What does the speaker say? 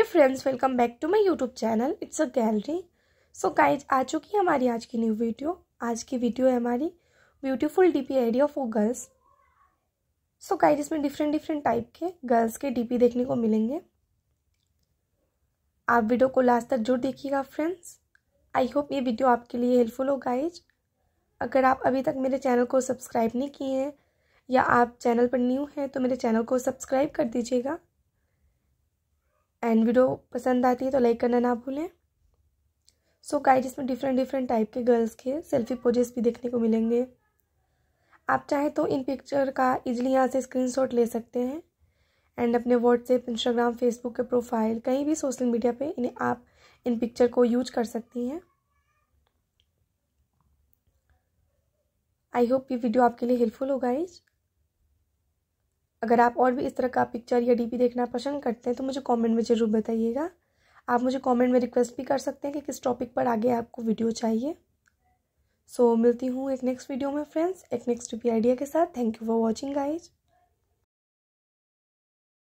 hey friends welcome back to my YouTube channel it's a gallery so guys आ चुकी है हमारी आज की न्यू वीडियो आज की वीडियो है हमारी beautiful DP idea for girls so guys इसमें डिफरेंट डिफरेंट टाइप के गर्ल्स के डीपी देखने को मिलेंगे आप वीडियो को लास्ट तक जरूर देखिएगा फ्रेंड्स आई होप ये वीडियो आपके लिए हेल्पफुल हो गाइज अगर आप अभी तक मेरे चैनल को सब्सक्राइब नहीं किए हैं या आप चैनल पर न्यू हैं तो मेरे चैनल को सब्सक्राइब कर दीजिएगा एंड वीडियो पसंद आती है तो लाइक करना ना भूलें सो so, गाइड इसमें डिफरेंट डिफरेंट टाइप के गर्ल्स के सेल्फी पोजेस भी देखने को मिलेंगे आप चाहे तो इन पिक्चर का इजीली यहाँ से स्क्रीनशॉट ले सकते हैं एंड अपने व्हाट्सएप इंस्टाग्राम फेसबुक के प्रोफाइल कहीं भी सोशल मीडिया पे इन्हें आप इन पिक्चर को यूज कर सकती हैं आई होप ये वीडियो आपके लिए हेल्पफुल होगा इज अगर आप और भी इस तरह का पिक्चर या डीपी देखना पसंद करते हैं तो मुझे कमेंट में ज़रूर बताइएगा आप मुझे कमेंट में रिक्वेस्ट भी कर सकते हैं कि किस टॉपिक पर आगे आपको वीडियो चाहिए सो so, मिलती हूँ एक नेक्स्ट वीडियो में फ्रेंड्स एक नेक्स्ट डीपी आइडिया के साथ thank you for watching guys